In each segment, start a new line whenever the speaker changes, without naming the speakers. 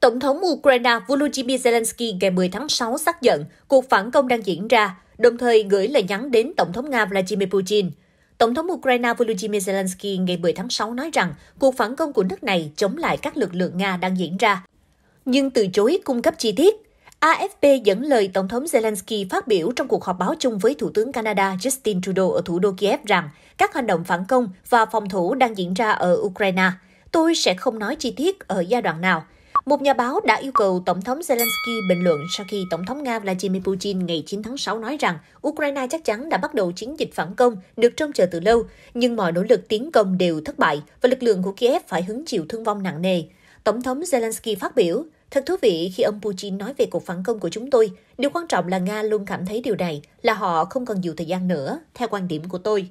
Tổng thống Ukraine Volodymyr Zelensky ngày 10 tháng 6 xác nhận cuộc phản công đang diễn ra, đồng thời gửi lời nhắn đến Tổng thống Nga Vladimir Putin. Tổng thống Ukraine Volodymyr Zelensky ngày 10 tháng 6 nói rằng cuộc phản công của nước này chống lại các lực lượng Nga đang diễn ra, nhưng từ chối cung cấp chi tiết. AFP dẫn lời Tổng thống Zelensky phát biểu trong cuộc họp báo chung với Thủ tướng Canada Justin Trudeau ở thủ đô Kiev rằng các hành động phản công và phòng thủ đang diễn ra ở Ukraine. Tôi sẽ không nói chi tiết ở giai đoạn nào, một nhà báo đã yêu cầu Tổng thống Zelensky bình luận sau khi Tổng thống Nga Vladimir Putin ngày 9 tháng 6 nói rằng Ukraine chắc chắn đã bắt đầu chiến dịch phản công được trông chờ từ lâu, nhưng mọi nỗ lực tiến công đều thất bại và lực lượng của Kiev phải hứng chịu thương vong nặng nề. Tổng thống Zelensky phát biểu, Thật thú vị khi ông Putin nói về cuộc phản công của chúng tôi. Điều quan trọng là Nga luôn cảm thấy điều này, là họ không cần nhiều thời gian nữa, theo quan điểm của tôi.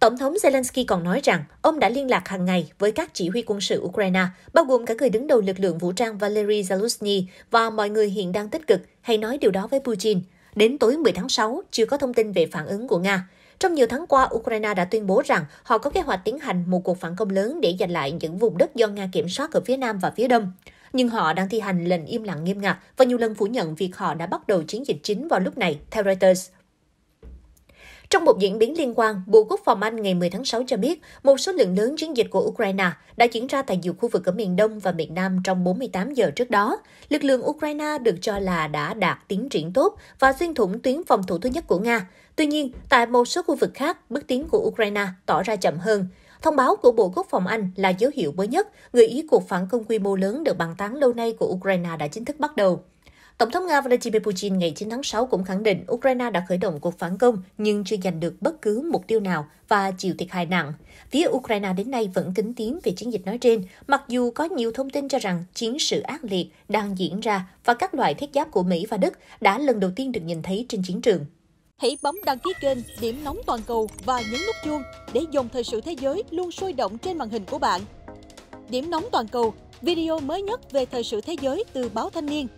Tổng thống Zelensky còn nói rằng ông đã liên lạc hàng ngày với các chỉ huy quân sự Ukraine, bao gồm cả người đứng đầu lực lượng vũ trang Valery Zaluzny và mọi người hiện đang tích cực hay nói điều đó với Putin. Đến tối 10 tháng 6, chưa có thông tin về phản ứng của Nga. Trong nhiều tháng qua, Ukraine đã tuyên bố rằng họ có kế hoạch tiến hành một cuộc phản công lớn để giành lại những vùng đất do Nga kiểm soát ở phía nam và phía đông. Nhưng họ đang thi hành lệnh im lặng nghiêm ngặt và nhiều lần phủ nhận việc họ đã bắt đầu chiến dịch chính vào lúc này, theo Reuters. Trong một diễn biến liên quan, Bộ Quốc phòng Anh ngày 10 tháng 6 cho biết một số lượng lớn chiến dịch của Ukraine đã diễn ra tại nhiều khu vực ở miền Đông và miền Nam trong 48 giờ trước đó. Lực lượng Ukraine được cho là đã đạt tiến triển tốt và xuyên thủng tuyến phòng thủ thứ nhất của Nga. Tuy nhiên, tại một số khu vực khác, bước tiến của Ukraine tỏ ra chậm hơn. Thông báo của Bộ Quốc phòng Anh là dấu hiệu mới nhất, người Ý cuộc phản công quy mô lớn được bàn tán lâu nay của Ukraine đã chính thức bắt đầu. Tổng thống Nga Vladimir Putin ngày 9 tháng 6 cũng khẳng định Ukraine đã khởi động cuộc phản công nhưng chưa giành được bất cứ mục tiêu nào và chịu thiệt hại nặng. Phía Ukraine đến nay vẫn kính tiếng về chiến dịch nói trên, mặc dù có nhiều thông tin cho rằng chiến sự ác liệt đang diễn ra và các loại thiết giáp của Mỹ và Đức đã lần đầu tiên được nhìn thấy trên chiến trường.
Hãy bấm đăng ký kênh Điểm Nóng Toàn Cầu và nhấn nút chuông để dòng thời sự thế giới luôn sôi động trên màn hình của bạn. Điểm Nóng Toàn Cầu, video mới nhất về thời sự thế giới từ báo Thanh Niên